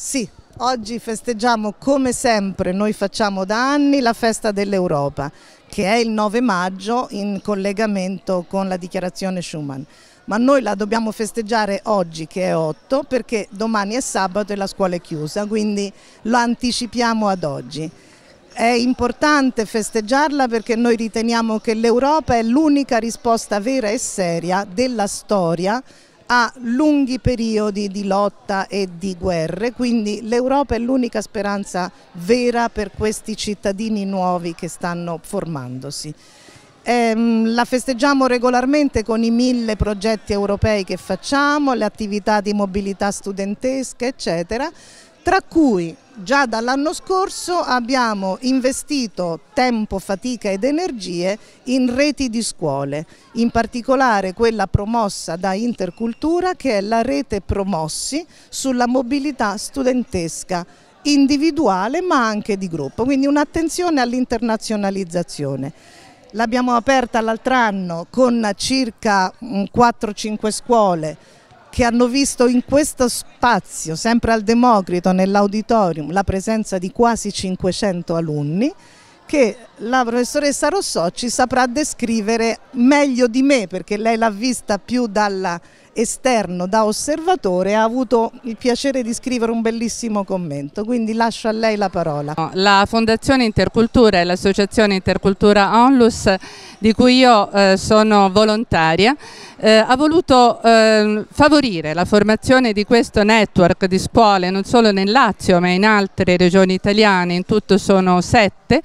Sì, oggi festeggiamo come sempre noi facciamo da anni la festa dell'Europa che è il 9 maggio in collegamento con la dichiarazione Schuman. Ma noi la dobbiamo festeggiare oggi che è 8 perché domani è sabato e la scuola è chiusa, quindi lo anticipiamo ad oggi. È importante festeggiarla perché noi riteniamo che l'Europa è l'unica risposta vera e seria della storia a lunghi periodi di lotta e di guerre, quindi l'Europa è l'unica speranza vera per questi cittadini nuovi che stanno formandosi. Ehm, la festeggiamo regolarmente con i mille progetti europei che facciamo, le attività di mobilità studentesca, eccetera, tra cui già dall'anno scorso abbiamo investito tempo, fatica ed energie in reti di scuole, in particolare quella promossa da Intercultura che è la rete Promossi sulla mobilità studentesca individuale ma anche di gruppo, quindi un'attenzione all'internazionalizzazione. L'abbiamo aperta l'altro anno con circa 4-5 mm, scuole che hanno visto in questo spazio, sempre al Democrito, nell'auditorium, la presenza di quasi 500 alunni che la professoressa ci saprà descrivere meglio di me perché lei l'ha vista più dalla esterno da osservatore ha avuto il piacere di scrivere un bellissimo commento, quindi lascio a lei la parola. La Fondazione Intercultura e l'Associazione Intercultura Onlus di cui io eh, sono volontaria eh, ha voluto eh, favorire la formazione di questo network di scuole non solo nel Lazio ma in altre regioni italiane, in tutto sono sette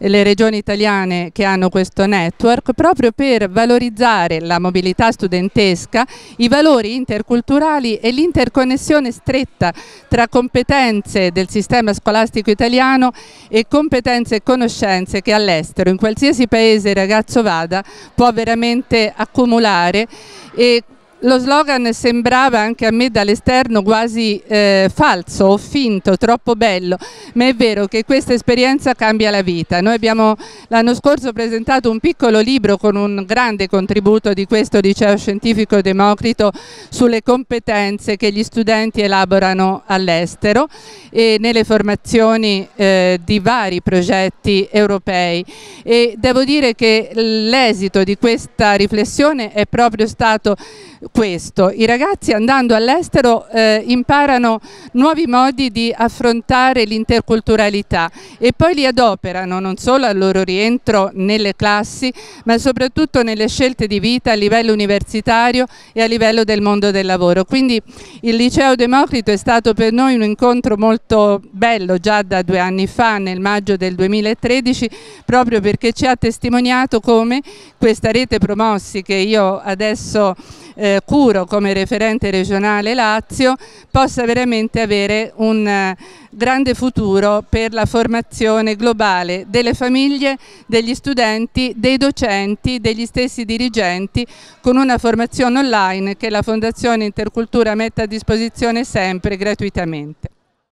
le regioni italiane che hanno questo network proprio per valorizzare la mobilità studentesca, i i valori interculturali e l'interconnessione stretta tra competenze del sistema scolastico italiano e competenze e conoscenze che all'estero, in qualsiasi paese il ragazzo vada, può veramente accumulare e lo slogan sembrava anche a me dall'esterno quasi eh, falso o finto, troppo bello, ma è vero che questa esperienza cambia la vita. Noi abbiamo l'anno scorso presentato un piccolo libro con un grande contributo di questo liceo scientifico Democrito sulle competenze che gli studenti elaborano all'estero e nelle formazioni eh, di vari progetti europei. E devo dire che l'esito di questa riflessione è proprio stato questo, i ragazzi andando all'estero eh, imparano nuovi modi di affrontare l'interculturalità e poi li adoperano non solo al loro rientro nelle classi ma soprattutto nelle scelte di vita a livello universitario e a livello del mondo del lavoro. Quindi il Liceo Democrito è stato per noi un incontro molto bello già da due anni fa nel maggio del 2013 proprio perché ci ha testimoniato come questa rete promossi che io adesso eh, Curo come referente regionale Lazio possa veramente avere un eh, grande futuro per la formazione globale delle famiglie, degli studenti, dei docenti, degli stessi dirigenti con una formazione online che la Fondazione Intercultura mette a disposizione sempre gratuitamente.